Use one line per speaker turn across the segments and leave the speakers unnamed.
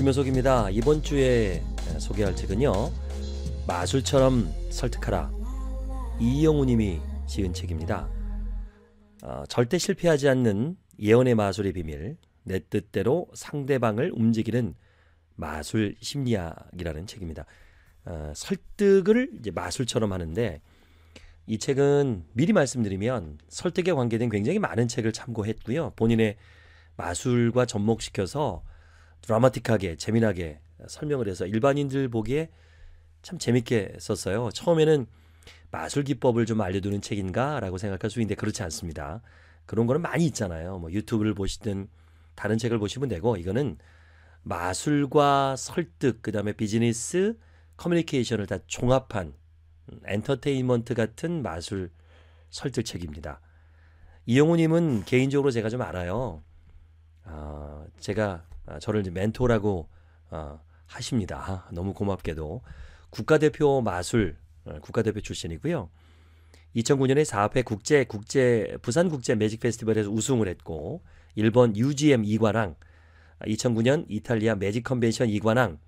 김효석입니다. 이번 주에 소개할 책은요. 마술처럼 설득하라. 이영우 님이 지은 책입니다. 어, 절대 실패하지 않는 예언의 마술의 비밀, 내 뜻대로 상대방을 움직이는 마술 심리학이라는 책입니다. 어, 설득을 이제 마술처럼 하는데 이 책은 미리 말씀드리면 설득에 관계된 굉장히 많은 책을 참고했고요. 본인의 마술과 접목시켜서 드라마틱하게 재미나게 설명을 해서 일반인들 보기에 참 재밌게 썼어요. 처음에는 마술 기법을 좀 알려두는 책인가라고 생각할 수 있는데 그렇지 않습니다. 그런 거는 많이 있잖아요. 뭐 유튜브를 보시든 다른 책을 보시면 되고 이거는 마술과 설득 그다음에 비즈니스 커뮤니케이션을 다 종합한 엔터테인먼트 같은 마술 설득 책입니다. 이영호님은 개인적으로 제가 좀 알아요. 어, 제가 아, 저를 이제 멘토라고 어, 하십니다. 너무 고맙게도 국가대표 마술 어, 국가대표 출신이고요. 2009년에 4회 국제 국제 부산 국제 매직 페스티벌에서 우승을 했고 일본 UGM 2관왕 2009년 이탈리아 매직 컨벤션 2관왕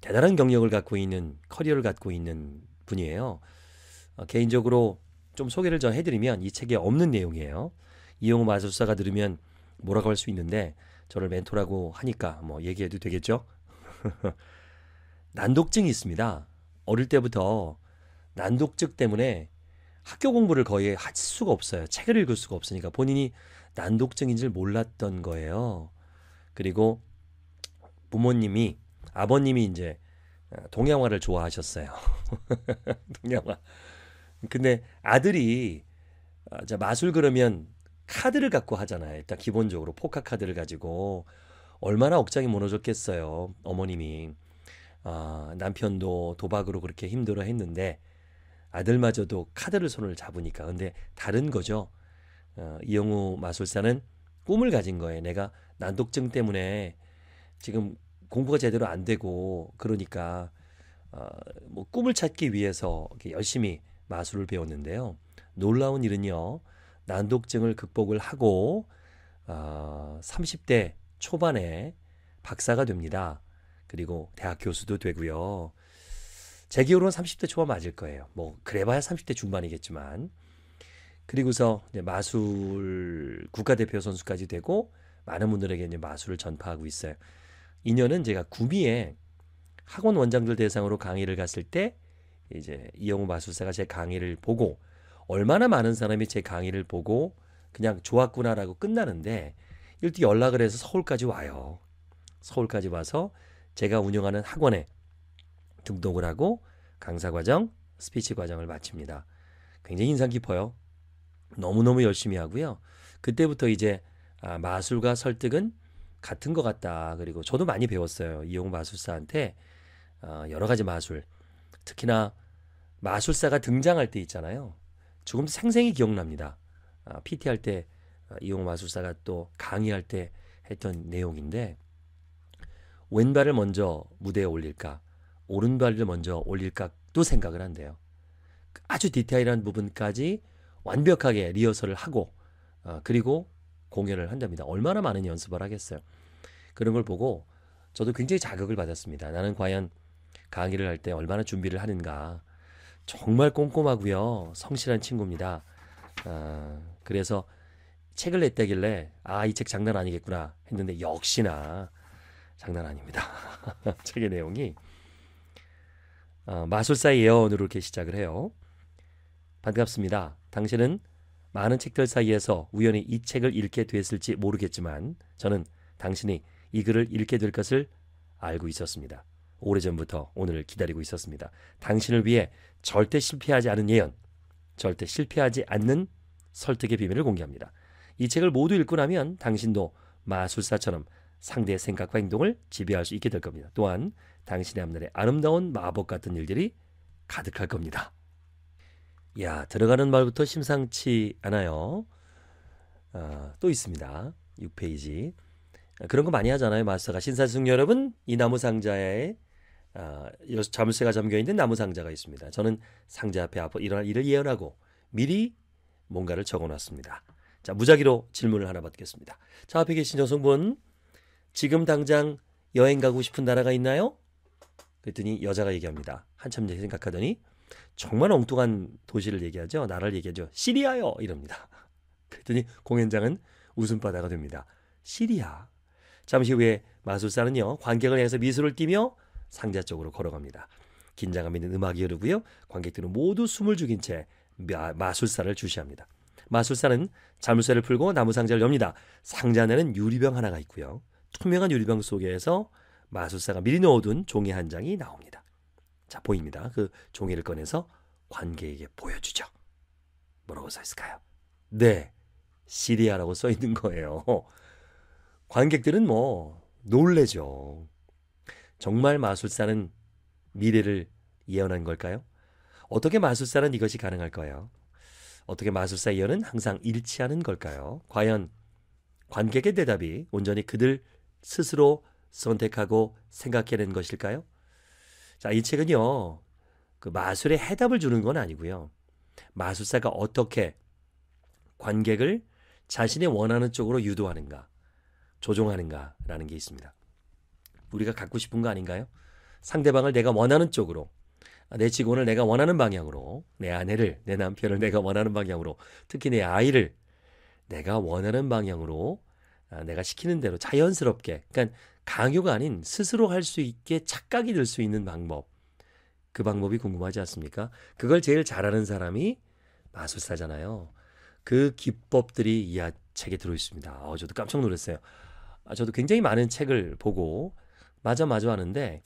대단한 경력을 갖고 있는 커리어를 갖고 있는 분이에요. 어, 개인적으로 좀 소개를 좀 해드리면 이 책에 없는 내용이에요. 이용호 마술사가 들으면 뭐라고 할 수 있는데 저를 멘토라고 하니까 뭐 얘기해도 되겠죠? 난독증이 있습니다. 어릴 때부터 난독증 때문에 학교 공부를 거의 할 수가 없어요. 책을 읽을 수가 없으니까 본인이 난독증인 줄 몰랐던 거예요. 그리고 부모님이 아버님이 이제 어, 동양화를 좋아하셨어요. 동양화. 근데 아들이 어, 마술 그러면 카드를 갖고 하잖아요. 일단 기본적으로 포카 카드를 가지고 얼마나 억장이 무너졌겠어요. 어머님이 아, 남편도 도박으로 그렇게 힘들어 했는데 아들마저도 카드를 손을 잡으니까 근데 다른 거죠. 어, 이영우 마술사는 꿈을 가진 거예요. 내가 난독증 때문에 지금 공부가 제대로 안 되고 그러니까 어, 뭐 꿈을 찾기 위해서 이렇게 열심히 마술을 배웠는데요. 놀라운 일은요. 난독증을 극복을 하고 어, 30대 초반에 박사가 됩니다. 그리고 대학 교수도 되고요. 제 기호로는 30대 초반 맞을 거예요. 뭐 그래봐야 30대 중반이겠지만 그리고서 이제 마술 국가대표 선수까지 되고 많은 분들에게 이제 마술을 전파하고 있어요. 2년은 제가 구미에 학원 원장들 대상으로 강의를 갔을 때 이제 이영우 마술사가 제 강의를 보고 얼마나 많은 사람이 제 강의를 보고 그냥 좋았구나라고 끝나는데 일단 연락을 해서 서울까지 와요. 서울까지 와서 제가 운영하는 학원에 등록을 하고 강사 과정, 스피치 과정을 마칩니다. 굉장히 인상 깊어요. 너무너무 열심히 하고요. 그때부터 이제 아, 마술과 설득은 같은 것 같다. 그리고 저도 많이 배웠어요. 이용 마술사한테 어, 여러 가지 마술, 특히나 마술사가 등장할 때 있잖아요. 조금 생생히 기억납니다. 아, PT 할때 아, 이용 마술사가 또 강의할 때 했던 내용인데 왼발을 먼저 무대에 올릴까 오른발을 먼저 올릴까 또 생각을 한대요. 그 아주 디테일한 부분까지 완벽하게 리허설을 하고 어, 그리고 공연을 한답니다. 얼마나 많은 연습을 하겠어요. 그런 걸 보고 저도 굉장히 자극을 받았습니다. 나는 과연 강의를 할 때 얼마나 준비를 하는가 정말 꼼꼼하고요. 성실한 친구입니다. 아, 그래서 책을 냈다길래 아, 이 책 장난 아니겠구나 했는데 역시나 장난 아닙니다. 책의 내용이 아, 마술사의 예언으로 이렇게 시작을 해요. 반갑습니다. 당신은 많은 책들 사이에서 우연히 이 책을 읽게 됐을지 모르겠지만 저는 당신이 이 글을 읽게 될 것을 알고 있었습니다. 오래전부터 오늘을 기다리고 있었습니다. 당신을 위해 절대 실패하지 않은 예언, 절대 실패하지 않는 설득의 비밀을 공개합니다. 이 책을 모두 읽고 나면 당신도 마술사처럼 상대의 생각과 행동을 지배할 수 있게 될 겁니다. 또한 당신의 앞날에 아름다운 마법 같은 일들이 가득할 겁니다. 야, 들어가는 말부터 심상치 않아요. 아, 또 있습니다. 6페이지. 그런 거 많이 하잖아요. 마스터가 신사숙 여러분 이 나무 상자에 아, 자물쇠가 잠겨 있는 나무 상자가 있습니다. 저는 상자 앞에 앞으로 일어날 일을 예언하고 미리 뭔가를 적어놨습니다. 자, 무작위로 질문을 하나 받겠습니다. 자, 앞에 계신 여성분, 지금 당장 여행 가고 싶은 나라가 있나요? 그랬더니 여자가 얘기합니다. 한참 생각하더니 정말 엉뚱한 도시를 얘기하죠. 나라를 얘기하죠. 시리아요. 이럽니다. 그랬더니 공연장은 웃음바다가 됩니다. 시리아. 잠시 후에 마술사는요. 관객을 향해서 미술을 띠며 상자 쪽으로 걸어갑니다. 긴장감 있는 음악이 흐르고요. 관객들은 모두 숨을 죽인 채 마술사를 주시합니다. 마술사는 자물쇠를 풀고 나무 상자를 엽니다. 상자 안에는 유리병 하나가 있고요. 투명한 유리병 속에서 마술사가 미리 넣어둔 종이 한 장이 나옵니다. 자, 보입니다. 그 종이를 꺼내서 관객에게 보여주죠. 뭐라고 써 있을까요? 네, 시리아라고 써 있는 거예요. 관객들은 뭐 놀래죠. 정말 마술사는 미래를 예언한 걸까요? 어떻게 마술사는 이것이 가능할까요? 어떻게 마술사 예언은 항상 일치하는 걸까요? 과연 관객의 대답이 온전히 그들 스스로 선택하고 생각해낸 것일까요? 자, 이 책은요, 그마술에 해답을 주는 건 아니고요. 마술사가 어떻게 관객을 자신이 원하는 쪽으로 유도하는가, 조종하는가라는 게 있습니다. 우리가 갖고 싶은 거 아닌가요? 상대방을 내가 원하는 쪽으로, 내 직원을 내가 원하는 방향으로, 내 아내를, 내 남편을 내가 원하는 방향으로, 특히 내 아이를 내가 원하는 방향으로 아, 내가 시키는 대로 자연스럽게, 그러니까 강요가 아닌 스스로 할 수 있게 착각이 될 수 있는 방법. 그 방법이 궁금하지 않습니까? 그걸 제일 잘하는 사람이 마술사잖아요. 그 기법들이 이 아, 책에 들어 있습니다. 어, 저도 깜짝 놀랐어요. 아, 저도 굉장히 많은 책을 보고 맞아 맞아 하는데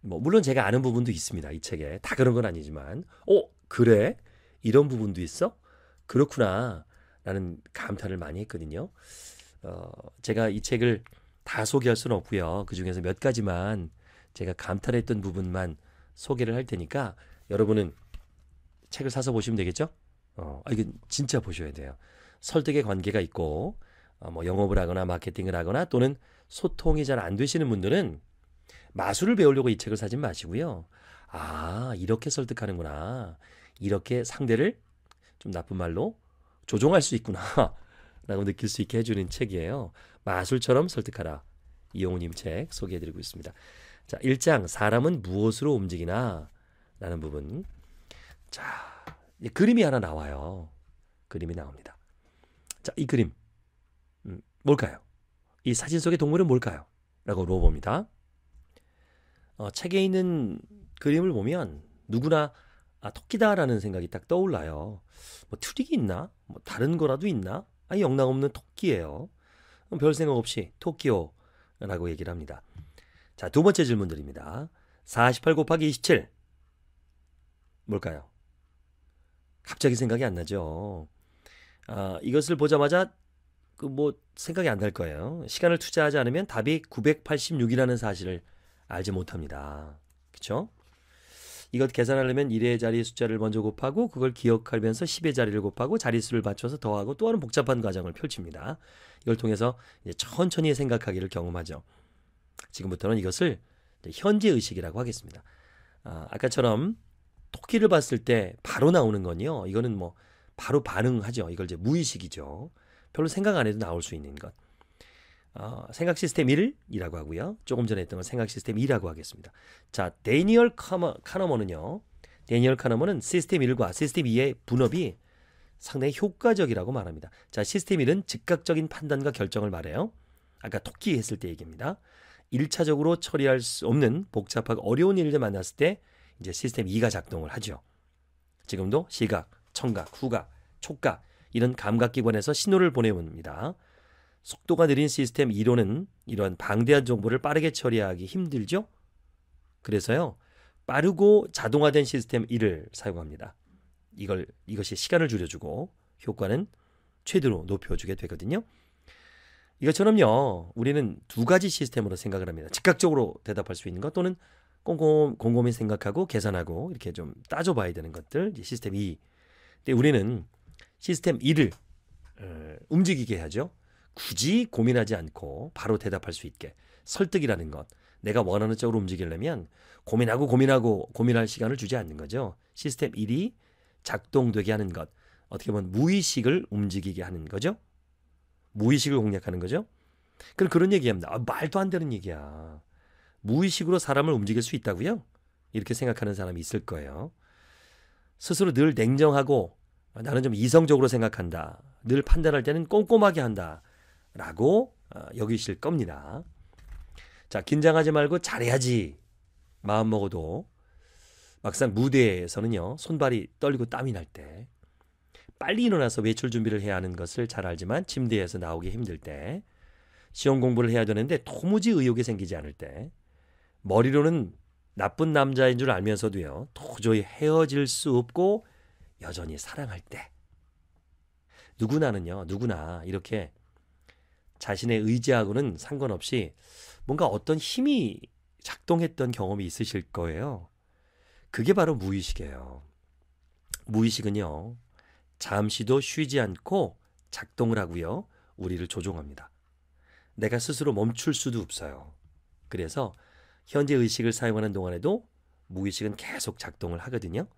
뭐 물론 제가 아는 부분도 있습니다. 이 책에 다 그런 건 아니지만 어 그래 이런 부분도 있어 그렇구나 라는 감탄을 많이 했거든요. 어, 제가 이 책을 다 소개할 수는 없고요. 그 중에서 몇 가지만 제가 감탄했던 부분만 소개를 할 테니까 여러분은 책을 사서 보시면 되겠죠? 어, 아, 이건 진짜 보셔야 돼요. 설득의 관계가 있고, 어, 뭐 영업을 하거나 마케팅을 하거나 또는 소통이 잘 안 되시는 분들은 마술을 배우려고 이 책을 사지 마시고요. 아, 이렇게 설득하는구나. 이렇게 상대를 좀 나쁜 말로 조종할 수 있구나. 라고 느낄 수 있게 해주는 책이에요. 마술처럼 설득하라. 이용우님 책 소개해드리고 있습니다. 자, 1장. 사람은 무엇으로 움직이나? 라는 부분. 자, 그림이 하나 나와요. 그림이 나옵니다. 자, 이 그림. 음, 뭘까요? 이 사진 속의 동물은 뭘까요? 라고 물어봅니다. 어, 책에 있는 그림을 보면 누구나 아, 토끼다라는 생각이 딱 떠올라요. 뭐 트릭이 있나? 뭐 다른 거라도 있나? 아니 영락없는 토끼예요. 별 생각 없이 토끼요라고 얘기를 합니다. 자, 두 번째 질문드립니다. 48 곱하기 27 뭘까요? 갑자기 생각이 안 나죠. 아, 이것을 보자마자 그뭐 생각이 안 날 거예요. 시간을 투자하지 않으면 답이 986이라는 사실을 알지 못합니다. 그렇죠? 이것 계산하려면 1의 자리 숫자를 먼저 곱하고 그걸 기억하면서 10의 자리를 곱하고 자릿수를 맞춰서 더하고 또 하는 복잡한 과정을 펼칩니다. 이걸 통해서 천천히 생각하기를 경험하죠. 지금부터는 이것을 현재 의식이라고 하겠습니다. 아, 아까처럼 토끼를 봤을 때 바로 나오는 건요. 이거는 뭐 바로 반응하죠. 이걸 이제 무의식이죠. 별로 생각 안 해도 나올 수 있는 것. 어, 생각 시스템 1이라고 하고요. 조금 전에 했던 건 생각 시스템 2라고 하겠습니다. 자, 데니얼 카너먼은요. 데니얼 카너먼은 시스템 1과 시스템 2의 분업이 상당히 효과적이라고 말합니다. 자, 시스템 1은 즉각적인 판단과 결정을 말해요. 아까 토끼 했을 때 얘기입니다. 1차적으로 처리할 수 없는 복잡하고 어려운 일들 만났을 때 이제 시스템 2가 작동을 하죠. 지금도 시각, 청각, 후각, 촉각 이런 감각기관에서 신호를 보내옵니다. 속도가 느린 시스템 1호는 이러한 방대한 정보를 빠르게 처리하기 힘들죠? 그래서요. 빠르고 자동화된 시스템 1을 사용합니다. 이걸 이것이 시간을 줄여주고 효과는 최대로 높여주게 되거든요. 이것처럼요. 우리는 두 가지 시스템으로 생각을 합니다. 즉각적으로 대답할 수 있는 것 또는 꼼꼼, 꼼꼼히 생각하고 계산하고 이렇게 좀 따져봐야 되는 것들 시스템 2. 근데 우리는 시스템 1을 움직이게 하죠. 굳이 고민하지 않고 바로 대답할 수 있게 설득이라는 것 내가 원하는 쪽으로 움직이려면 고민하고 고민하고 고민할 시간을 주지 않는 거죠. 시스템 1이 작동되게 하는 것 어떻게 보면 무의식을 움직이게 하는 거죠. 무의식을 공략하는 거죠. 그럼 그런 얘기합니다. 아, 말도 안 되는 얘기야. 무의식으로 사람을 움직일 수 있다고요? 이렇게 생각하는 사람이 있을 거예요. 스스로 늘 냉정하고 나는 좀 이성적으로 생각한다. 늘 판단할 때는 꼼꼼하게 한다. 라고 어, 여기실 겁니다. 자, 긴장하지 말고 잘해야지. 마음 먹어도 막상 무대에서는요, 손발이 떨리고 땀이 날 때, 빨리 일어나서 외출 준비를 해야 하는 것을 잘 알지만 침대에서 나오기 힘들 때, 시험 공부를 해야 되는데 도무지 의욕이 생기지 않을 때, 머리로는 나쁜 남자인 줄 알면서도요, 도저히 헤어질 수 없고 여전히 사랑할 때 누구나는요 누구나 이렇게 자신의 의지하고는 상관없이 뭔가 어떤 힘이 작동했던 경험이 있으실 거예요. 그게 바로 무의식이에요. 무의식은요, 잠시도 쉬지 않고 작동을 하고요, 우리를 조종합니다. 내가 스스로 멈출 수도 없어요. 그래서 현재 의식을 사용하는 동안에도 무의식은 계속 작동을 하거든요.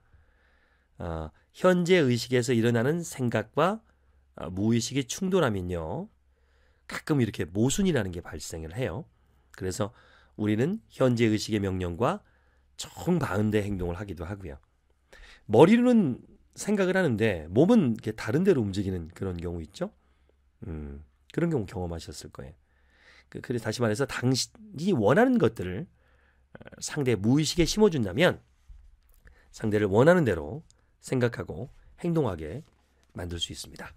어, 현재 의식에서 일어나는 생각과 어, 무의식이 충돌하면요. 가끔 이렇게 모순이라는 게 발생을 해요. 그래서 우리는 현재 의식의 명령과 정반대 행동을 하기도 하고요. 머리로는 생각을 하는데 몸은 이렇게 다른 데로 움직이는 그런 경우 있죠. 음, 그런 경우 경험하셨을 거예요. 그, 그래서 다시 말해서 당신이 원하는 것들을 어, 상대 무의식에 심어준다면 상대를 원하는 대로 생각하고 행동하게 만들 수 있습니다.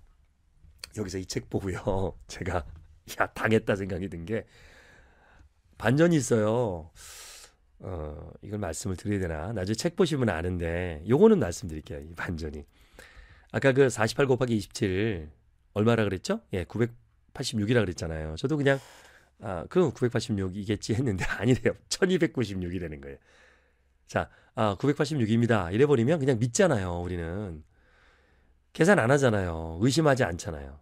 여기서 이 책 보고요. 제가 야 당했다 생각이 든 게 반전이 있어요. 어, 이걸 말씀을 드려야 되나? 나중에 책 보시면 아는데 요거는 말씀드릴게요. 이 반전이. 아까 그 48 곱하기 27 얼마라 그랬죠? 예, 986이라 그랬잖아요. 저도 그냥 아, 그럼 986이겠지 했는데 아니래요. 1296이 되는 거예요. 자, 아, 986입니다. 이래버리면 그냥 믿잖아요, 우리는. 계산 안 하잖아요. 의심하지 않잖아요.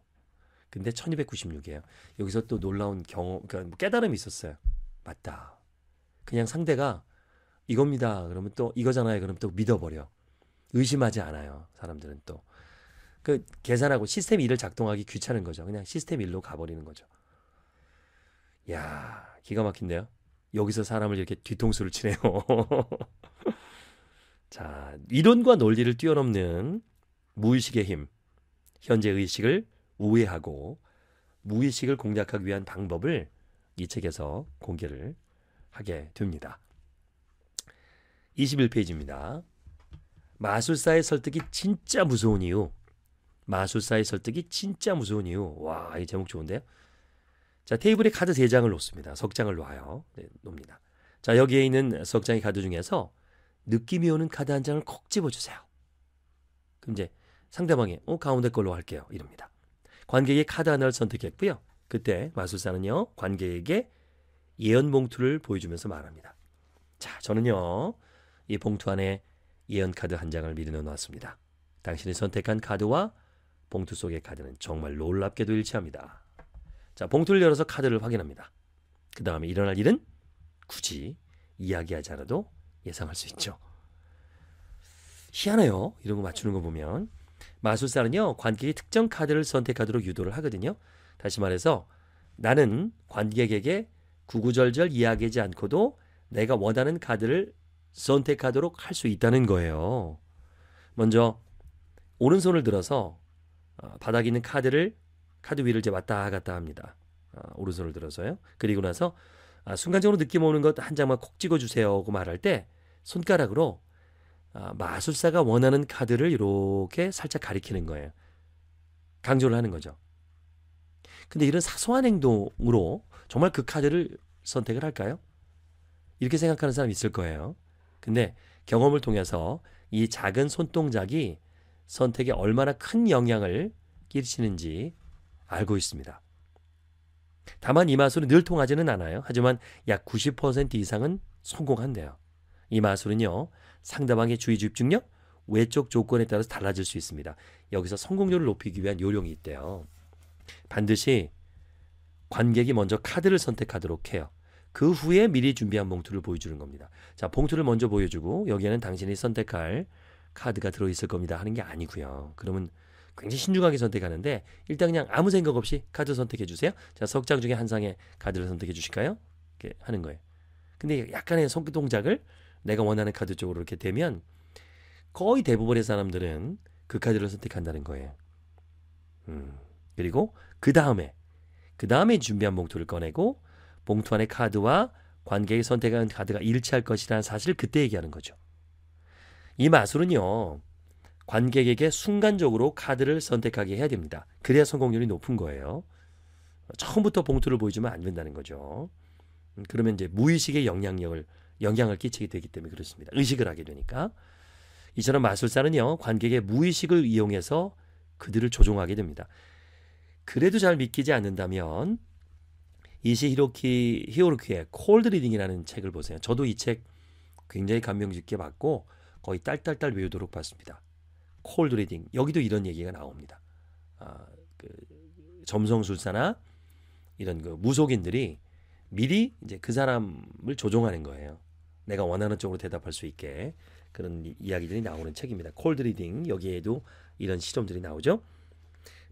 근데 1296이에요. 여기서 또 놀라운 경험, 그러니까 뭐 깨달음이 있었어요. 맞다. 그냥 상대가 이겁니다. 그러면 또 이거잖아요. 그러면또 믿어버려. 의심하지 않아요. 사람들은 또. 그 계산하고 시스템 일을 작동하기 귀찮은 거죠. 그냥 시스템 일로 가버리는 거죠. 야 기가 막힌데요. 여기서 사람을 이렇게 뒤통수를 치네요. 자, 이론과 논리를 뛰어넘는 무의식의 힘. 현재 의식을 우회하고 무의식을 공략하기 위한 방법을 이 책에서 공개를 하게 됩니다. 21페이지입니다. 마술사의 설득이 진짜 무서운 이유. 마술사의 설득이 진짜 무서운 이유. 와, 이 제목 좋은데요? 자, 테이블에 카드 3장을 놓습니다. 석장을 놓아요. 네, 놉니다. 자, 여기에 있는 석장의 카드 중에서 느낌이 오는 카드 한 장을 콕 집어주세요. 그럼 이제 상대방이 어, 가운데 걸로 할게요. 이럽니다. 관객이 카드 하나를 선택했고요. 그때 마술사는요. 관객에게 예언 봉투를 보여주면서 말합니다. 자, 저는요. 이 봉투 안에 예언 카드 한 장을 미리 넣어놨습니다. 당신이 선택한 카드와 봉투 속의 카드는 정말 놀랍게도 일치합니다. 자, 봉투를 열어서 카드를 확인합니다. 그 다음에 일어날 일은 굳이 이야기하지 않아도 예상할 수 있죠. 희한해요. 이런 거 맞추는 거 보면 마술사는요 관객이 특정 카드를 선택하도록 유도를 하거든요. 다시 말해서 나는 관객에게 구구절절 이야기하지 않고도 내가 원하는 카드를 선택하도록 할 수 있다는 거예요. 먼저 오른손을 들어서 어, 바닥에 있는 카드를 카드 위를 이제 왔다 갔다 합니다. 어, 오른손을 들어서요. 그리고 나서 아, 순간적으로 느낌 오는 것 한 장만 콕 찍어주세요고 말할 때 손가락으로 아, 마술사가 원하는 카드를 이렇게 살짝 가리키는 거예요. 강조를 하는 거죠. 근데 이런 사소한 행동으로 정말 그 카드를 선택을 할까요? 이렇게 생각하는 사람 있을 거예요. 근데 경험을 통해서 이 작은 손동작이 선택에 얼마나 큰 영향을 끼치는지 알고 있습니다. 다만 이 마술은 늘 통하지는 않아요. 하지만 약 90% 이상은 성공한대요. 이 마술은요, 상대방의 주의 집중력, 외적 조건에 따라서 달라질 수 있습니다. 여기서 성공률을 높이기 위한 요령이 있대요. 반드시 관객이 먼저 카드를 선택하도록 해요. 그 후에 미리 준비한 봉투를 보여주는 겁니다. 자, 봉투를 먼저 보여주고 여기에는 당신이 선택할 카드가 들어있을 겁니다 하는 게 아니고요. 그러면 굉장히 신중하게 선택하는데 일단 그냥 아무 생각 없이 카드 선택해 주세요. 자, 석장 중에 한상의 카드를 선택해 주실까요? 이렇게 하는 거예요. 근데 약간의 손끝 동작을 내가 원하는 카드 쪽으로 이렇게 되면 거의 대부분의 사람들은 그 카드를 선택한다는 거예요. 음. 그리고 그 다음에 그 다음에 준비한 봉투를 꺼내고 봉투 안에 카드와 관객이 선택한 카드가 일치할 것이라는 사실을 그때 얘기하는 거죠. 이 마술은요. 관객에게 순간적으로 카드를 선택하게 해야 됩니다. 그래야 성공률이 높은 거예요. 처음부터 봉투를 보여주면 안 된다는 거죠. 음, 그러면 이제 무의식의 영향력을 영향을 끼치게 되기 때문에 그렇습니다. 의식을 하게 되니까. 이처럼 마술사는요, 관객의 무의식을 이용해서 그들을 조종하게 됩니다. 그래도 잘 믿기지 않는다면 이시 히로키 히오르키의 콜드 리딩이라는 책을 보세요. 저도 이 책 굉장히 감명 깊게 봤고 거의 딸딸딸 외우도록 봤습니다. 콜드 리딩 여기도 이런 얘기가 나옵니다. 아, 그 점성술사나 이런 그 무속인들이 미리 이제 그 사람을 조종하는 거예요. 내가 원하는 쪽으로 대답할 수 있게 그런 이야기들이 나오는 책입니다. 콜드 리딩 여기에도 이런 실험들이 나오죠.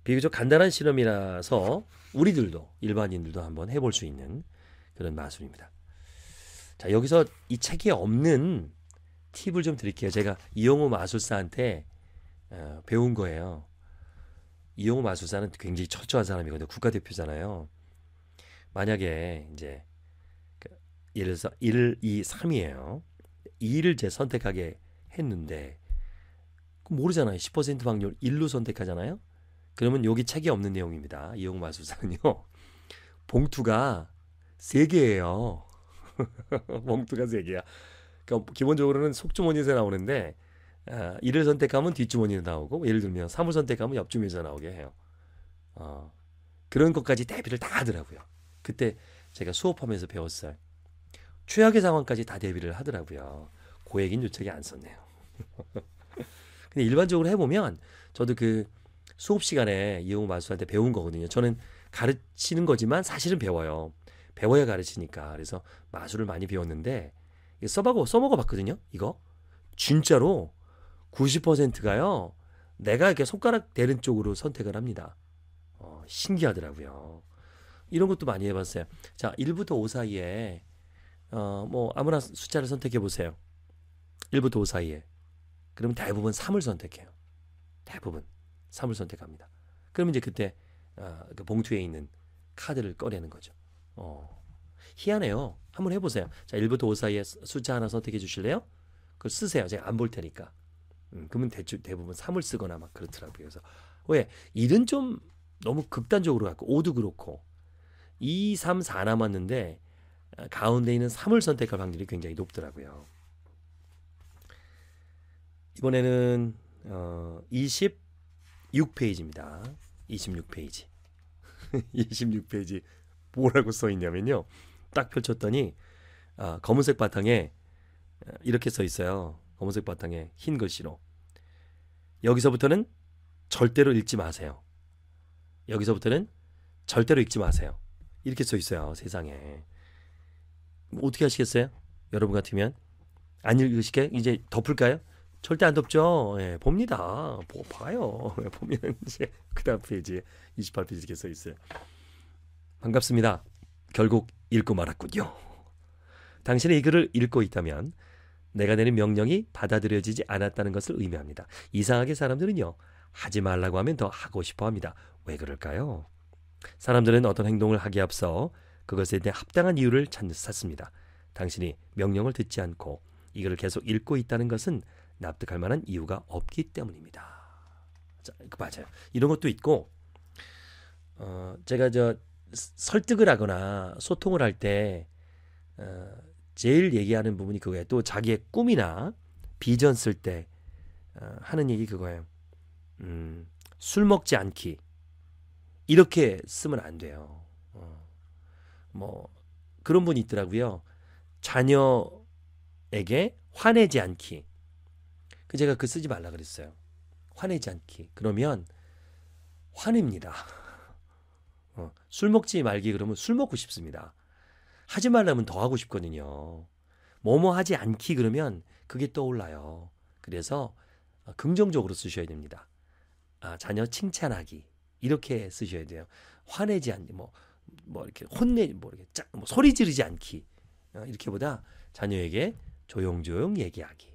비교적 간단한 실험이라서 우리들도 일반인들도 한번 해볼 수 있는 그런 마술입니다. 자 여기서 이 책에 없는 팁을 좀 드릴게요. 제가 이용호 마술사한테 어, 배운 거예요. 이용호 마술사는 굉장히 철저한 사람이거든요. 국가대표잖아요. 만약에 이제 예를 들어서 1, 2, 3이에요. 2를 제 선택하게 했는데 모르잖아요. 10% 확률 1로 선택하잖아요. 그러면 여기 책이 없는 내용입니다. 이용 마술사는요. 봉투가 3개예요. 봉투가 3개야. 그러니까 기본적으로는 속주머니에서 나오는데 1을 아, 선택하면 뒷주머니에 나오고 예를 들면 3을 선택하면 옆주머니에서 나오게 해요. 어, 그런 것까지 대비를 다 하더라고요. 그때 제가 수업하면서 배웠어요. 최악의 상황까지 다 대비를 하더라고요. 고액인 유책이 안 썼네요. 근데 일반적으로 해보면 저도 그 수업 시간에 이용우 마술한테 배운 거거든요. 저는 가르치는 거지만 사실은 배워요. 배워야 가르치니까. 그래서 마술을 많이 배웠는데 써보고 써먹어 봤거든요. 이거 진짜로 90%가요. 내가 이렇게 손가락 대는 쪽으로 선택을 합니다. 어, 신기하더라고요. 이런 것도 많이 해봤어요. 자, 1부터 5 사이에 어, 뭐 아무나 숫자를 선택해 보세요. 1부터 5 사이에. 그러면 대부분 3을 선택해요. 대부분 3을 선택합니다. 그러면 이제 그때 어, 그 봉투에 있는 카드를 꺼내는 거죠. 어, 희한해요. 한번 해보세요. 자, 1부터 5 사이에 숫자 하나 선택해 주실래요? 그걸 쓰세요. 제가 안 볼 테니까. 음, 그러면 대충 대부분 3을 쓰거나 막 그렇더라고요. 그래서 왜? 1은 좀 너무 극단적으로 갖고 5도 그렇고 2, 3, 4 남았는데 어, 가운데 있는 3을 선택할 확률이 굉장히 높더라고요. 이번에는 어, 26페이지입니다. 26페이지. 26페이지 뭐라고 써 있냐면요. 딱 펼쳤더니 아, 검은색 바탕에 어, 이렇게 써 있어요. 검은색 바탕에 흰 글씨로. 여기서부터는 절대로 읽지 마세요. 여기서부터는 절대로 읽지 마세요. 이렇게 써 있어요. 세상에. 뭐 어떻게 하시겠어요? 여러분 같으면 안 읽으시게 이제 덮을까요? 절대 안 덮죠. 예, 봅니다. 보, 봐요. 보면 이제 그다음 페이지 에 28페이지 이렇게 써 있어요. 반갑습니다. 결국 읽고 말았군요. 당신의 이 글을 읽고 있다면 내가 내린 명령이 받아들여지지 않았다는 것을 의미합니다. 이상하게 사람들은요. 하지 말라고 하면 더 하고 싶어 합니다. 왜 그럴까요? 사람들은 어떤 행동을 하기에 앞서 그것에 대해 합당한 이유를 찾습니다. 당신이 명령을 듣지 않고 이걸 계속 읽고 있다는 것은 납득할 만한 이유가 없기 때문입니다. 자, 그 맞아요. 이런 것도 있고 어, 제가 저 설득을 하거나 소통을 할때 어, 제일 얘기하는 부분이 그거예요. 또 자기의 꿈이나 비전 쓸때 어, 하는 얘기 그거예요. 음, 술 먹지 않기 이렇게 쓰면 안 돼요. 뭐 그런 분이 있더라고요. 자녀에게 화내지 않기. 그 제가 그 쓰지 말라 그랬어요. 화내지 않기. 그러면 화냅니다. 어, 술 먹지 말기 그러면 술 먹고 싶습니다. 하지 말라면 더 하고 싶거든요. 뭐뭐 하지 않기 그러면 그게 떠올라요. 그래서 어, 긍정적으로 쓰셔야 됩니다. 아, 자녀 칭찬하기 이렇게 쓰셔야 돼요. 화내지 않기 뭐뭐 이렇게 혼내 뭐 이렇게 짝, 뭐 소리 지르지 않기 어, 이렇게보다 자녀에게 조용조용 얘기하기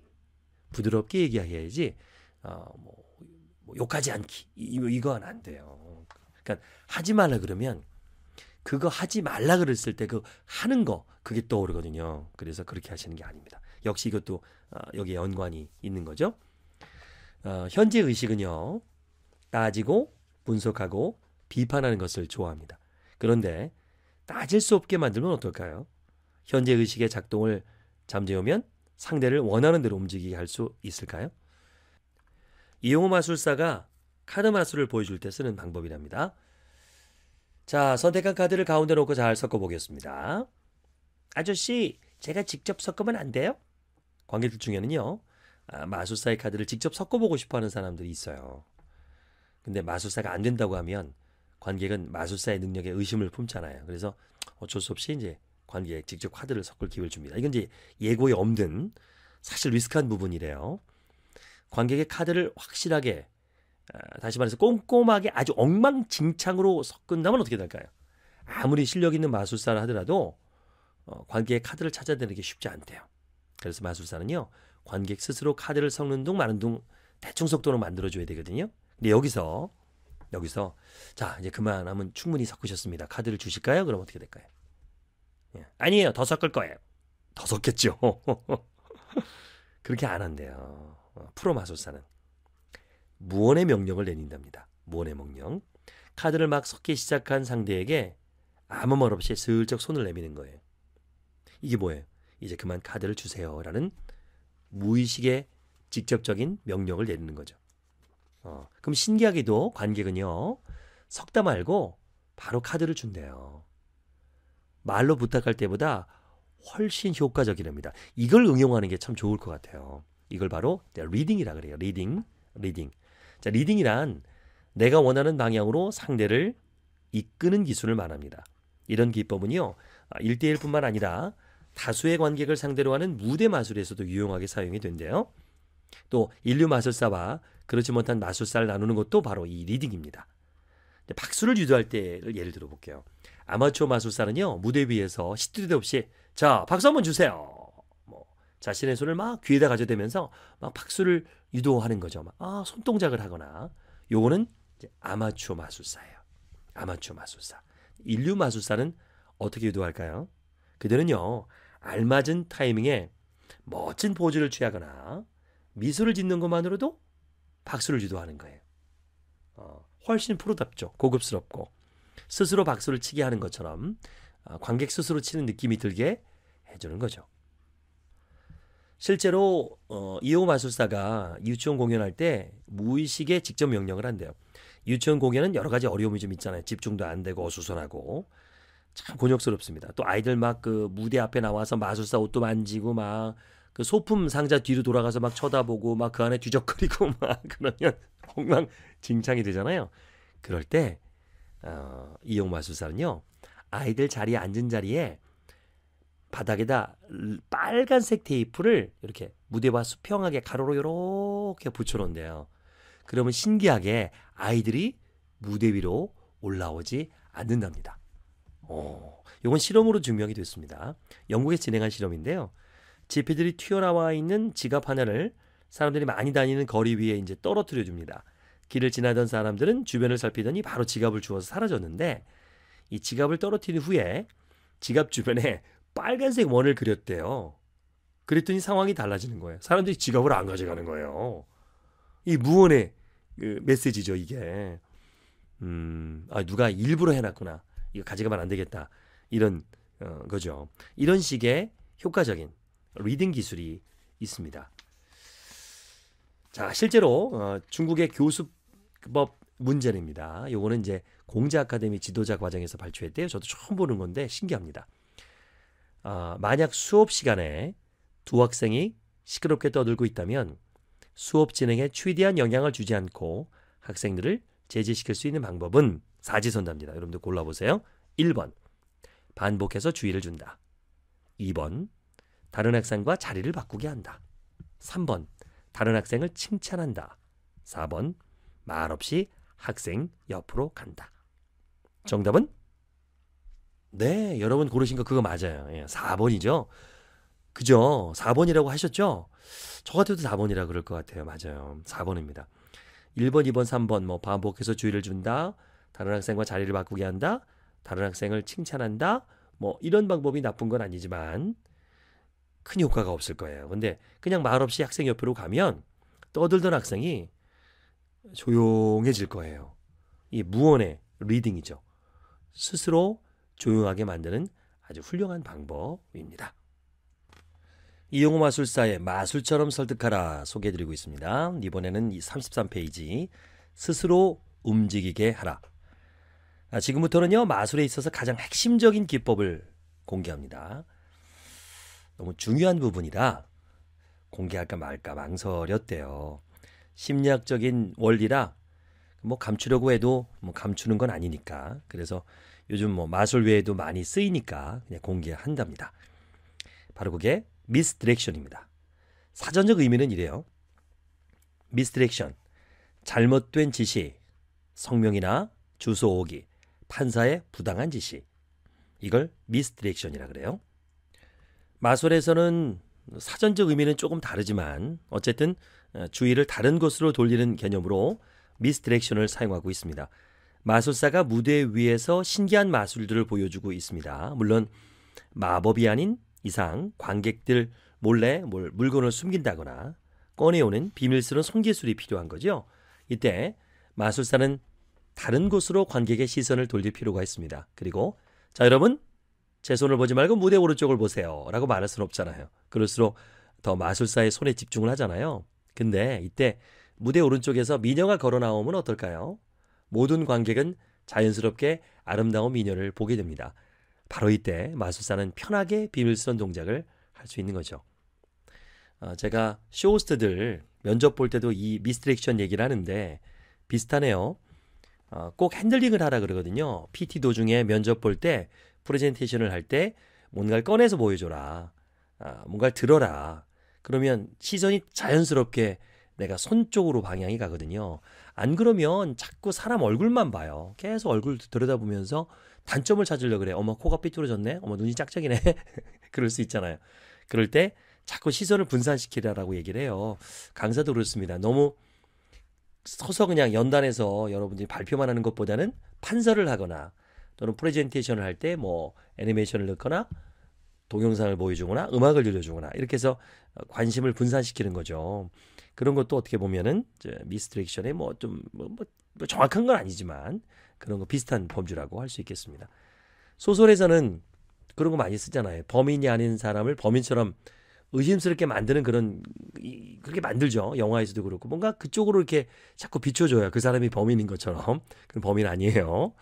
부드럽게 얘기해야지 어, 뭐, 뭐 욕하지 않기 이, 건안 돼요. 그러니까 하지 말라 그러면 그거 하지 말라 그랬을 때 그 하는 거 그게 떠오르거든요. 그래서 그렇게 하시는 게 아닙니다. 역시 이것도 어, 여기에 연관이 있는 거죠. 어, 현재 의식은요 따지고 분석하고 비판하는 것을 좋아합니다. 그런데 따질 수 없게 만들면 어떨까요? 현재 의식의 작동을 잠재우면 상대를 원하는 대로 움직이게 할 수 있을까요? 이용호 마술사가 카드 마술을 보여줄 때 쓰는 방법이랍니다. 자, 선택한 카드를 가운데 놓고 잘 섞어보겠습니다. 아저씨, 제가 직접 섞으면 안 돼요? 관객들 중에는요, 아, 마술사의 카드를 직접 섞어보고 싶어 하는 사람들이 있어요. 근데 마술사가 안 된다고 하면 관객은 마술사의 능력에 의심을 품잖아요. 그래서 어쩔 수 없이 이제 관객 직접 카드를 섞을 기회를 줍니다. 이건 이제 예고에 없는 사실 리스크한 부분이래요. 관객의 카드를 확실하게 아, 다시 말해서 꼼꼼하게 아주 엉망진창으로 섞은다면 어떻게 될까요? 아무리 실력 있는 마술사를 하더라도 어, 관객의 카드를 찾아내는 게 쉽지 않대요. 그래서 마술사는요 관객 스스로 카드를 섞는 둥 마는 둥 대충 속도로 만들어줘야 되거든요. 근데 여기서 여기서 자 이제 그만하면 충분히 섞으셨습니다. 카드를 주실까요? 그럼 어떻게 될까요? 예. 아니에요. 더 섞을 거예요. 더 섞겠죠. 그렇게 안 한대요. 어, 프로 마술사는 무언의 명령을 내린답니다. 무언의 명령. 카드를 막 섞기 시작한 상대에게 아무 말 없이 슬쩍 손을 내미는 거예요. 이게 뭐예요? 이제 그만 카드를 주세요라는 무의식의 직접적인 명령을 내리는 거죠. 어, 그럼 신기하게도 관객은요 석다 말고 바로 카드를 준대요. 말로 부탁할 때보다 훨씬 효과적이랍니다. 이걸 응용하는 게 참 좋을 것 같아요. 이걸 바로 리딩이라 그래요. 리딩, 리딩. 자, 리딩이란 내가 원하는 방향으로 상대를 이끄는 기술을 말합니다. 이런 기법은요, 일대일뿐만 아니라 다수의 관객을 상대로 하는 무대 마술에서도 유용하게 사용이 된대요. 또 인류 마술사와 그렇지 못한 마술사를 나누는 것도 바로 이 리딩입니다. 박수를 유도할 때를 예를 들어 볼게요. 아마추어 마술사는요 무대 위에서 시트도 없이 자 박수 한번 주세요. 뭐 자신의 손을 막 귀에다 가져대면서 막 박수를 유도하는 거죠. 막, 아 손동작을 하거나 요거는 이제 아마추어 마술사예요. 아마추어 마술사. 인류 마술사는 어떻게 유도할까요? 그들은요 알맞은 타이밍에 멋진 포즈를 취하거나 미소를 짓는 것만으로도 박수를 유도하는 거예요. 어, 훨씬 프로답죠. 고급스럽고 스스로 박수를 치게 하는 것처럼 어, 관객 스스로 치는 느낌이 들게 해주는 거죠. 실제로 어, 이호 마술사가 유치원 공연할 때 무의식에 직접 명령을 한대요. 유치원 공연은 여러 가지 어려움이 좀 있잖아요. 집중도 안 되고 어수선하고 참 곤욕스럽습니다. 또 아이들 막그 무대 앞에 나와서 마술사 옷도 만지고 막그 소품 상자 뒤로 돌아가서 막 쳐다보고 막 그 안에 뒤적거리고 막 그러면 엉망진창이 되잖아요. 그럴 때 어, 이용 마술사는요 아이들 자리에 앉은 자리에 바닥에다 빨간색 테이프를 이렇게 무대와 수평하게 가로로 이렇게 붙여놓는데요. 그러면 신기하게 아이들이 무대 위로 올라오지 않는답니다. 어, 이건 실험으로 증명이 됐습니다. 영국에 진행한 실험인데요. 지폐들이 튀어나와 있는 지갑 하나를 사람들이 많이 다니는 거리 위에 이제 떨어뜨려 줍니다. 길을 지나던 사람들은 주변을 살피더니 바로 지갑을 주워서 사라졌는데 이 지갑을 떨어뜨린 후에 지갑 주변에 빨간색 원을 그렸대요. 그랬더니 상황이 달라지는 거예요. 사람들이 지갑을 안 가져가는 거예요. 이 무언의 그 메시지죠, 이게. 음, 아, 누가 일부러 해놨구나. 이거 가져가면 안 되겠다. 이런 어, 거죠. 이런 식의 효과적인 리딩 기술이 있습니다. 자, 실제로 어, 중국의 교수법 문제입니다. 요거는 이제 공자 아카데미 지도자 과정에서 발표했대요. 저도 처음 보는 건데 신기합니다. 아, 만약 수업 시간에 두 학생이 시끄럽게 떠들고 있다면 수업 진행에 최대한 영향을 주지 않고 학생들을 제지시킬 수 있는 방법은 사지선다니다 여러분들 골라보세요. 1번 반복해서 주의를 준다. 2번 다른 학생과 자리를 바꾸게 한다. 3번. 다른 학생을 칭찬한다. 4번. 말없이 학생 옆으로 간다. 정답은? 네, 여러분 고르신 거 그거 맞아요. 예, 4번이죠. 그죠? 4번이라고 하셨죠? 저 같아도 4번이라 그럴 것 같아요. 맞아요. 4번입니다. 1번, 2번, 3번 뭐 반복해서 주의를 준다. 다른 학생과 자리를 바꾸게 한다. 다른 학생을 칭찬한다. 뭐 이런 방법이 나쁜 건 아니지만 큰 효과가 없을 거예요. 근데 그냥 말없이 학생 옆으로 가면 떠들던 학생이 조용해질 거예요. 이 무언의 리딩이죠. 스스로 조용하게 만드는 아주 훌륭한 방법입니다. 이용호 마술사의 마술처럼 설득하라 소개해드리고 있습니다. 이번에는 이 33페이지 스스로 움직이게 하라. 아, 지금부터는요 마술에 있어서 가장 핵심적인 기법을 공개합니다. 너무 중요한 부분이라 공개할까 말까 망설였대요. 심리학적인 원리라 뭐 감추려고 해도 뭐 감추는 건 아니니까. 그래서 요즘 뭐 마술 외에도 많이 쓰이니까 그냥 공개한답니다. 바로 그게 미스트렉션입니다 사전적 의미는 이래요. 미스트렉션 잘못된 지시, 성명이나 주소 오기, 판사의 부당한 지시. 이걸 미스트렉션이라 그래요. 마술에서는 사전적 의미는 조금 다르지만 어쨌든 어, 주의를 다른 곳으로 돌리는 개념으로 미스트랙션을 사용하고 있습니다. 마술사가 무대 위에서 신기한 마술들을 보여주고 있습니다. 물론 마법이 아닌 이상 관객들 몰래 뭘 물건을 숨긴다거나 꺼내오는 비밀스러운 손기술이 필요한 거죠. 이때 마술사는 다른 곳으로 관객의 시선을 돌릴 필요가 있습니다. 그리고 자 여러분 제 손을 보지 말고 무대 오른쪽을 보세요. 라고 말할 수는 없잖아요. 그럴수록 더 마술사의 손에 집중을 하잖아요. 근데 이때 무대 오른쪽에서 미녀가 걸어 나오면 어떨까요? 모든 관객은 자연스럽게 아름다운 미녀를 보게 됩니다. 바로 이때 마술사는 편하게 비밀스런 동작을 할 수 있는 거죠. 어, 제가 쇼호스트들 면접 볼 때도 이미스트랙션 얘기를 하는데 비슷하네요. 어, 꼭 핸들링을 하라 그러거든요. PT 도중에 면접 볼때 프레젠테이션을 할 때 뭔가를 꺼내서 보여줘라. 아, 뭔가를 들어라. 그러면 시선이 자연스럽게 내가 손 쪽으로 방향이 가거든요. 안 그러면 자꾸 사람 얼굴만 봐요. 계속 얼굴 들여다보면서 단점을 찾으려 고 그래. 어머 코가 삐뚤어졌네. 어머 눈이 짝짝이네. 그럴 수 있잖아요. 그럴 때 자꾸 시선을 분산시키라라고 얘기를 해요. 강사도 그렇습니다. 너무 서서 그냥 연단해서 여러분들이 발표만 하는 것보다는 판서를 하거나 또는 프레젠테이션을 할 때 뭐 애니메이션을 넣거나 동영상을 보여주거나 음악을 들려주거나 이렇게 해서 어, 관심을 분산시키는 거죠. 그런 것도 어떻게 보면은 미스트렉션의 뭐좀 뭐, 뭐, 뭐 정확한 건 아니지만 그런 거 비슷한 범주라고 할 수 있겠습니다. 소설에서는 그런 거 많이 쓰잖아요. 범인이 아닌 사람을 범인처럼 의심스럽게 만드는 그런 이, 그렇게 만들죠. 영화에서도 그렇고 뭔가 그쪽으로 이렇게 자꾸 비춰줘요. 그 사람이 범인인 것처럼. 그럼 범인 아니에요.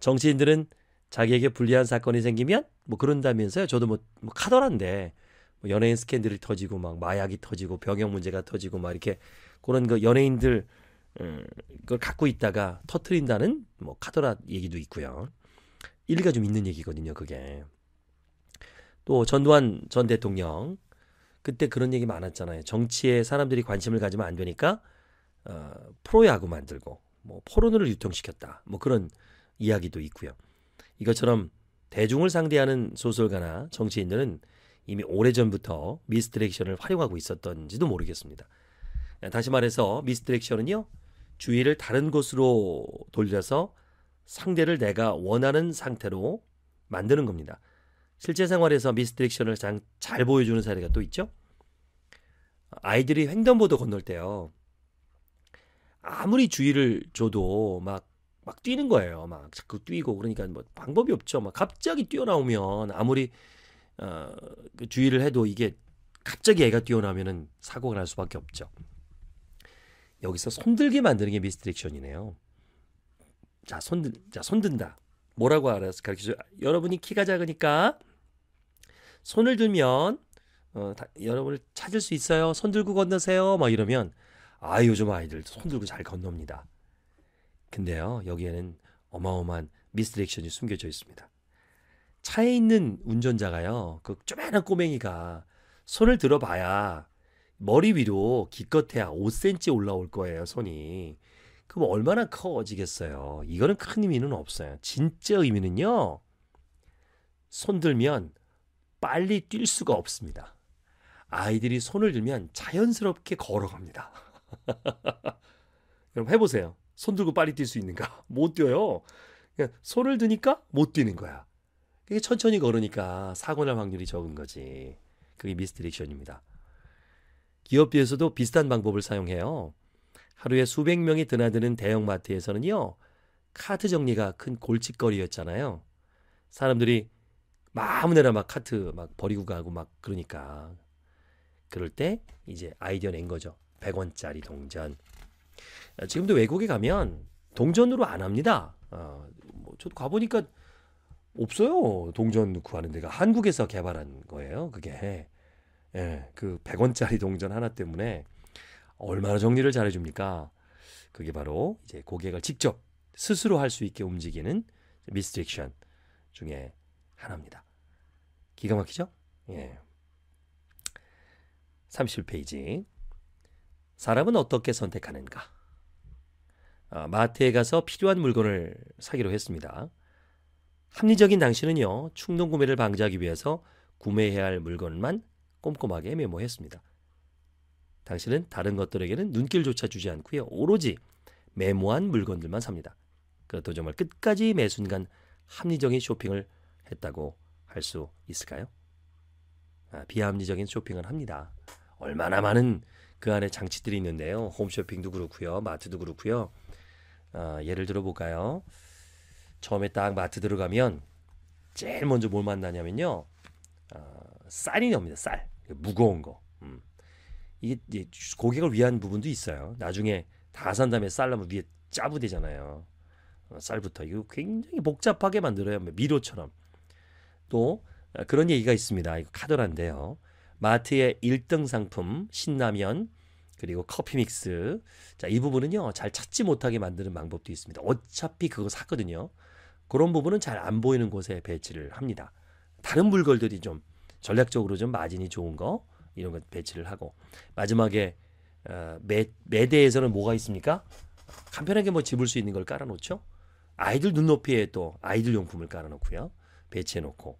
정치인들은 자기에게 불리한 사건이 생기면 뭐 그런다면서요. 저도 뭐, 뭐 카더란데 뭐 연예인 스캔들이 터지고 막 마약이 터지고 병역 문제가 터지고 막 이렇게 그런 그 연예인들 음, 그걸 갖고 있다가 터트린다는 뭐 카더라 얘기도 있고요. 일리가 좀 있는 얘기거든요. 그게 또 전두환 전 대통령 그때 그런 얘기 많았잖아요. 정치에 사람들이 관심을 가지면 안 되니까 어, 프로야구 만들고 뭐 포르노를 유통시켰다. 뭐 그런 이야기도 있고요. 이것처럼 대중을 상대하는 소설가나 정치인들은 이미 오래전부터 미스트랙션을 활용하고 있었던지도 모르겠습니다. 다시 말해서 미스트랙션은요 주의를 다른 곳으로 돌려서 상대를 내가 원하는 상태로 만드는 겁니다. 실제 생활에서 미스트랙션을 잘, 잘 보여주는 사례가 또 있죠. 아이들이 횡단보도 건널 때요. 아무리 주의를 줘도 막막 뛰는 거예요. 막 자꾸 뛰고 그러니까 뭐 방법이 없죠. 막 갑자기 뛰어나오면 아무리 어, 그 주의를 해도 이게 갑자기 애가 뛰어나면은 사고가 날 수밖에 없죠. 여기서 손들게 만드는 게 미스트릭션이네요. 자, 손들 자, 손든다. 뭐라고 알아서 가르쳐 여러분이 키가 작으니까 손을 들면 어, 다, 여러분을 찾을 수 있어요. 손 들고 건너세요. 막 이러면 아, 요즘 아이들 손 들고 잘 건넙니다. 근데요, 여기에는 어마어마한 미스렉션이 숨겨져 있습니다. 차에 있는 운전자가요, 그 쪼매한 꼬맹이가 손을 들어봐야 머리 위로 기껏해야 5cm 올라올 거예요, 손이. 그럼 얼마나 커지겠어요? 이거는 큰 의미는 없어요. 진짜 의미는요, 손 들면 빨리 뛸 수가 없습니다. 아이들이 손을 들면 자연스럽게 걸어갑니다. 그럼 해보세요. 손 들고 빨리 뛸 수 있는가? 못 뛰어요. 그냥 그러니까 손을 드니까 못 뛰는 거야. 그게 천천히 걸으니까 사고 날 확률이 적은 거지. 그게 미스트릭션입니다. 기업비에서도 비슷한 방법을 사용해요. 하루에 수백 명이 드나드는 대형마트에서는요. 카트 정리가 큰 골칫거리였잖아요. 사람들이 마음대로 막 카트 막 버리고 가고 막 그러니까 그럴 때 이제 아이디어 낸 거죠. 100원짜리 동전. 어, 지금도 외국에 가면 동전으로 안 합니다. 어, 뭐 저도 가보니까 없어요. 동전 구하는 데가 한국에서 개발한 거예요. 그게 예, 그 100원짜리 동전 하나 때문에 얼마나 정리를 잘해 줍니까? 그게 바로 이제 고객을 직접 스스로 할 수 있게 움직이는 미스트릭션 중에 하나입니다. 기가 막히죠? 예. 30페이지. 사람은 어떻게 선택하는가? 아, 마트에 가서 필요한 물건을 사기로 했습니다. 합리적인 당신은요, 충동 구매를 방지하기 위해서 구매해야 할 물건만 꼼꼼하게 메모했습니다. 당신은 다른 것들에게는 눈길조차 주지 않고요. 오로지 메모한 물건들만 삽니다. 그 도점을 끝까지 매 순간 합리적인 쇼핑을 했다고 할 수 있을까요? 아, 비합리적인 쇼핑을 합니다. 얼마나 많은 그 안에 장치들이 있는데요. 홈쇼핑도 그렇고요. 마트도 그렇고요. 어, 예를 들어 볼까요? 처음에 딱 마트 들어가면 제일 먼저 뭘 만나냐면요. 어, 쌀이 나옵니다. 쌀. 무거운 거. 음. 이게 고객을 위한 부분도 있어요. 나중에 다 산 다음에 쌀나면 위에 짜부대잖아요. 어, 쌀부터 이거 굉장히 복잡하게 만들어요. 뭐 미로처럼. 또 아, 그런 얘기가 있습니다. 이거 카더라인데요 마트의 1등 상품 신라면 그리고 커피 믹스. 자, 이 부분은요. 잘 찾지 못하게 만드는 방법도 있습니다. 어차피 그거 샀거든요. 그런 부분은 잘 안 보이는 곳에 배치를 합니다. 다른 물건들이 좀 전략적으로 좀 마진이 좋은 거 이런 것 배치를 하고 마지막에 어, 매, 매대에서는 뭐가 있습니까? 간편하게 뭐 집을 수 있는 걸 깔아놓죠. 아이들 눈높이에 또 아이들 용품을 깔아놓고요. 배치해놓고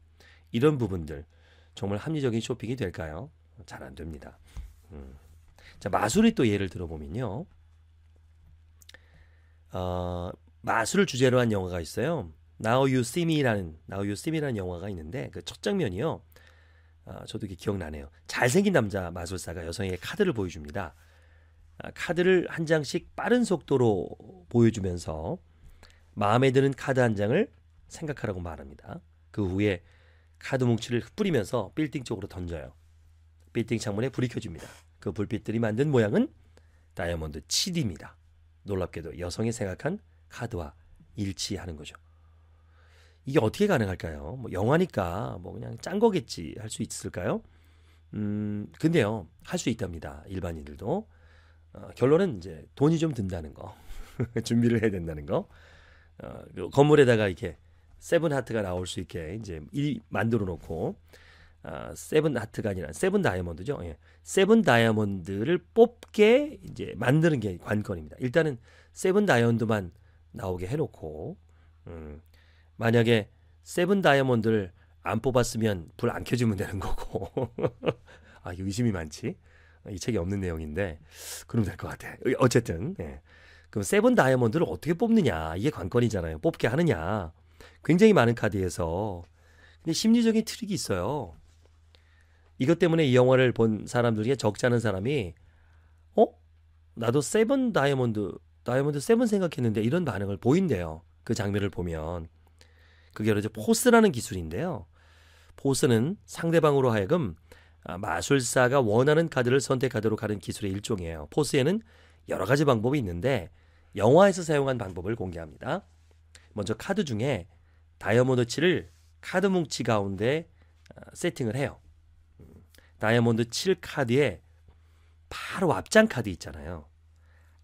이런 부분들 정말 합리적인 쇼핑이 될까요? 잘 안 됩니다. 음. 자, 마술의 또 예를 들어보면요. 어, 마술을 주제로 한 영화가 있어요. Now You See Me라는 Now You See Me라는 영화가 있는데 그 첫 장면이요. 어, 저도 기억나네요. 잘생긴 남자 마술사가 여성에게 카드를 보여줍니다. 아, 카드를 한 장씩 빠른 속도로 보여주면서 마음에 드는 카드 한 장을 생각하라고 말합니다. 그 후에 카드 뭉치를 뿌리면서 빌딩 쪽으로 던져요. 빌딩 창문에 불이 켜집니다. 그 불빛들이 만든 모양은 다이아몬드 7입니다. 놀랍게도 여성이 생각한 카드와 일치하는 거죠. 이게 어떻게 가능할까요? 뭐 영화니까 뭐 그냥 짠 거겠지 할 수 있을까요? 음, 근데요. 할 수 있답니다. 일반인들도. 어, 결론은 이제 돈이 좀 든다는 거. 준비를 해야 된다는 거. 어, 건물에다가 이렇게 세븐 하트가 나올 수 있게 이제 이 만들어 놓고 아, 세븐 하트가 아니라 세븐 다이아몬드죠. 예. 세븐 다이아몬드를 뽑게 이제 만드는 게 관건입니다. 일단은 세븐 다이아몬드만 나오게 해놓고 음, 만약에 세븐 다이아몬드를 안 뽑았으면 불 안켜지면 되는 거고 아 의심이 많지 이 책이 없는 내용인데 그럼 될것 같아 어쨌든 예. 그럼 세븐 다이아몬드를 어떻게 뽑느냐 이게 관건이잖아요 뽑게 하느냐 굉장히 많은 카드에서 근데 심리적인 트릭이 있어요. 이것 때문에 이 영화를 본 사람들 중에 적지 않은 사람이 어? 나도 세븐 다이아몬드 다이아몬드 세븐 생각했는데 이런 반응을 보인대요. 그 장면을 보면 그게 이제 포스라는 기술인데요. 포스는 상대방으로 하여금 아, 마술사가 원하는 카드를 선택하도록 하는 기술의 일종이에요. 포스에는 여러 가지 방법이 있는데 영화에서 사용한 방법을 공개합니다. 먼저 카드 중에 다이아몬드치를 카드 뭉치 가운데 어, 세팅을 해요. 다이아몬드 7 카드에 바로 앞장 카드 있잖아요.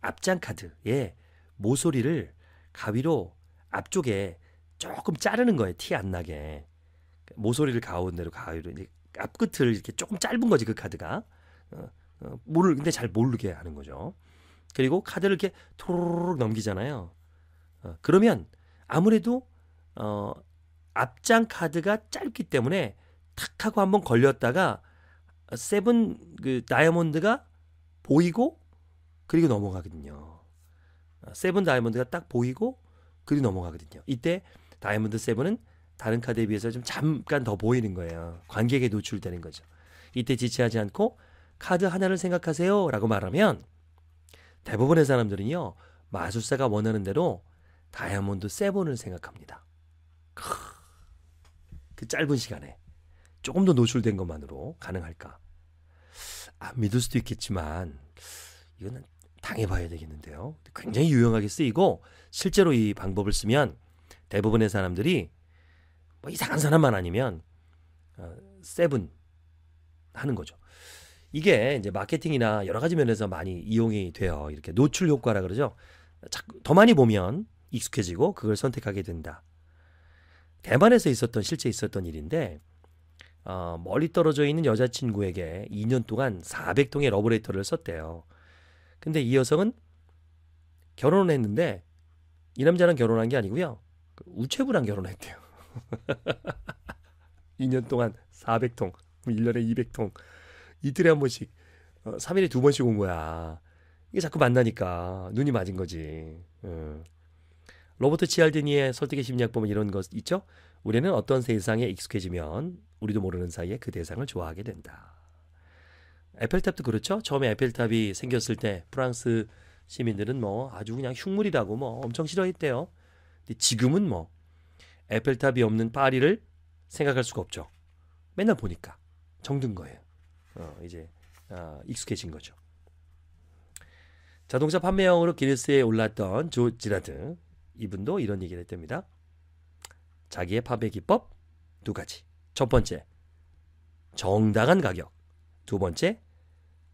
앞장 카드에 모서리를 가위로 앞쪽에 조금 자르는 거예요. 티 안 나게. 모서리를 가운데로 가위로 이제 앞끝을 이렇게 조금 짧은 거지 그 카드가. 어, 어, 모를 근데 잘 모르게 하는 거죠. 그리고 카드를 이렇게 토로록 넘기잖아요. 그러면 아무래도 어, 앞장 카드가 짧기 때문에 탁 하고 한번 걸렸다가 세븐 그 다이아몬드가 보이고 그리고 넘어가거든요. 아, 세븐 다이아몬드가 딱 보이고 그리고 넘어가거든요. 이때 다이아몬드 세븐은 다른 카드에 비해서 좀 잠깐 더 보이는 거예요. 관객에 노출되는 거죠. 이때 지체하지 않고 카드 하나를 생각하세요라고 말하면 대부분의 사람들은요 마술사가 원하는 대로 다이아몬드 세븐을 생각합니다. 그 짧은 시간에 조금 더 노출된 것만으로 가능할까? 아, 믿을 수도 있겠지만 이거는 당해봐야 되겠는데요. 굉장히 유용하게 쓰이고 실제로 이 방법을 쓰면 대부분의 사람들이 뭐 이상한 사람만 아니면 어, 세븐 하는 거죠. 이게 이제 마케팅이나 여러 가지 면에서 많이 이용이 돼요. 이렇게 노출 효과라 그러죠. 더 많이 보면 익숙해지고 그걸 선택하게 된다. 대만에서 있었던 실제 있었던 일인데 어, 멀리 떨어져 있는 여자친구에게 2년 동안 400통의 러브레터를 썼대요. 근데 이 여성은 결혼을 했는데 이 남자랑 결혼한 게 아니고요. 그 우체부랑 결혼했대요. 2년 동안 400통, 1년에 뭐 200통, 이틀에 한 번씩, 3일에 어, 두 번씩 온 거야. 이게 자꾸 만나니까 눈이 맞은 거지. 음. 로버트 치알디니의 설득의 심리학 보면 이런 것 있죠. 우리는 어떤 세상에 익숙해지면 우리도 모르는 사이에 그 대상을 좋아하게 된다. 에펠탑도 그렇죠. 처음에 에펠탑이 생겼을 때 프랑스 시민들은 뭐 아주 그냥 흉물이라고 뭐 엄청 싫어했대요. 근데 지금은 뭐 에펠탑이 없는 파리를 생각할 수가 없죠. 맨날 보니까 정든 거예요. 어, 이제 어, 익숙해진 거죠. 자동차 판매형으로 기네스에 올랐던 조 지라드 이분도 이런 얘기를 했답니다. 자기의 파배 기법 두 가지. 첫 번째, 정당한 가격. 두 번째,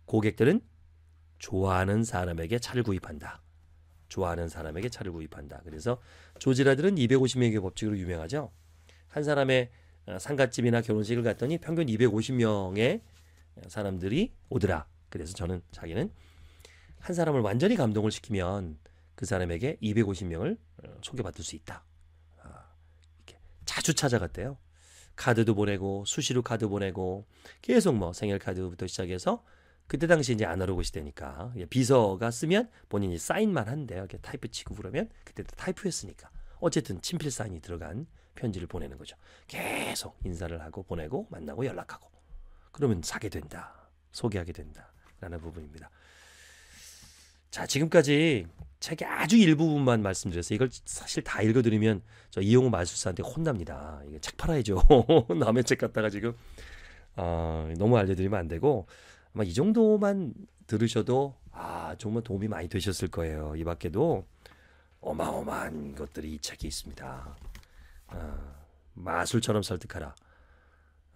고객들은 좋아하는 사람에게 차를 구입한다. 좋아하는 사람에게 차를 구입한다. 그래서 조지라들은 250명의 법칙으로 유명하죠. 한 사람의 어, 상가집이나 결혼식을 갔더니 평균 250명의 사람들이 오더라. 그래서 저는 자기는 한 사람을 완전히 감동을 시키면 그 사람에게 250명을 소개받을 수 있다. 아, 이렇게 자주 찾아갔대요. 카드도 보내고 수시로 카드 보내고 계속 뭐 생일 카드부터 시작해서 그때 당시 이제 아날로그 시대니까 예, 비서가 쓰면 본인이 사인만 한대요. 이렇게 타이프 치고 그러면 그때도 타이프했으니까 어쨌든 친필 사인이 들어간 편지를 보내는 거죠. 계속 인사를 하고 보내고 만나고 연락하고 그러면 사게 된다, 소개하게 된다라는 부분입니다. 자, 지금까지 책의 아주 일부분만 말씀드렸어요. 이걸 사실 다 읽어드리면 저 이용호 마술사한테 혼납니다. 이게 책 팔아야죠. 남의 책 갖다가 지금 어, 너무 알려드리면 안 되고 아마 이 정도만 들으셔도 아 정말 도움이 많이 되셨을 거예요. 이 밖에도 어마어마한 것들이 이 책에 있습니다. 어, 마술처럼 설득하라.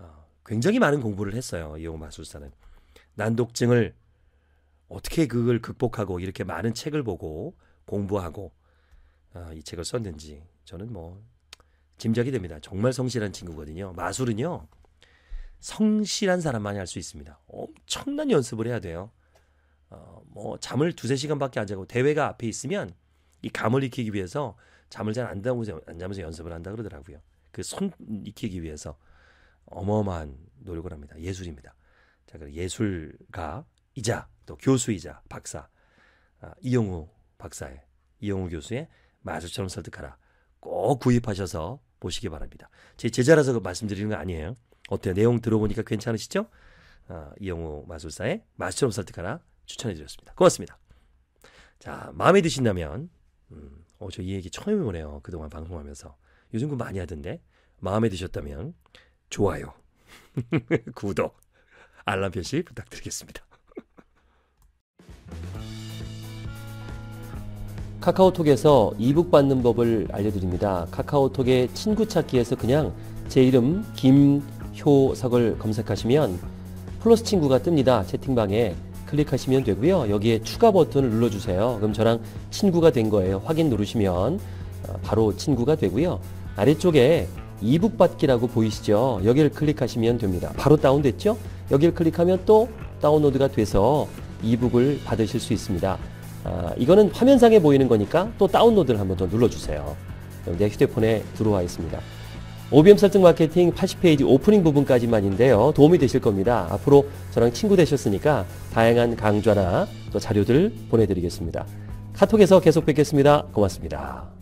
어, 굉장히 많은 공부를 했어요. 이용호 마술사는 난독증을 어떻게 그걸 극복하고 이렇게 많은 책을 보고 공부하고 아, 이 책을 썼는지 저는 뭐 짐작이 됩니다. 정말 성실한 친구거든요. 마술은요 성실한 사람만이 할 수 있습니다. 엄청난 연습을 해야 돼요. 어, 뭐 잠을 두세 시간밖에 안 자고 대회가 앞에 있으면 이 감을 익히기 위해서 잠을 잘 안 자면서 안 자면서 연습을 한다 그러더라고요. 그 손 익히기 위해서 어마어마한 노력을 합니다. 예술입니다. 자, 그 예술가 이자 또 교수이자 박사 아, 이영우 박사의 이영우 교수의 마술처럼 설득하라 꼭 구입하셔서 보시기 바랍니다. 제 제자라서 그 말씀드리는 거 아니에요. 어때요? 내용 들어보니까 괜찮으시죠? 아, 이영우 마술사의 마술처럼 설득하라 추천해드렸습니다. 고맙습니다. 자 마음에 드신다면 음, 어, 저 이 얘기 처음 해네요 그동안 방송하면서 요즘 그 많이 하던데 마음에 드셨다면 좋아요, 구독, 알람 표시 부탁드리겠습니다. 카카오톡에서 이북 받는 법을 알려드립니다. 카카오톡의 친구 찾기에서 그냥 제 이름 김효석을 검색하시면 플러스 친구가 뜹니다. 채팅방에 클릭하시면 되고요. 여기에 추가 버튼을 눌러주세요. 그럼 저랑 친구가 된 거예요. 확인 누르시면 어, 바로 친구가 되고요. 아래쪽에 이북 받기라고 보이시죠? 여기를 클릭하시면 됩니다. 바로 다운됐죠? 여기를 클릭하면 또 다운로드가 돼서 이북을 받으실 수 있습니다. 아, 이거는 화면상에 보이는 거니까 또 다운로드를 한번 더 눌러주세요. 내 휴대폰에 들어와 있습니다. OBM 설득 마케팅 80페이지 오프닝 부분까지만인데요. 도움이 되실 겁니다. 앞으로 저랑 친구 되셨으니까 다양한 강좌나 또 자료들 보내드리겠습니다. 카톡에서 계속 뵙겠습니다. 고맙습니다.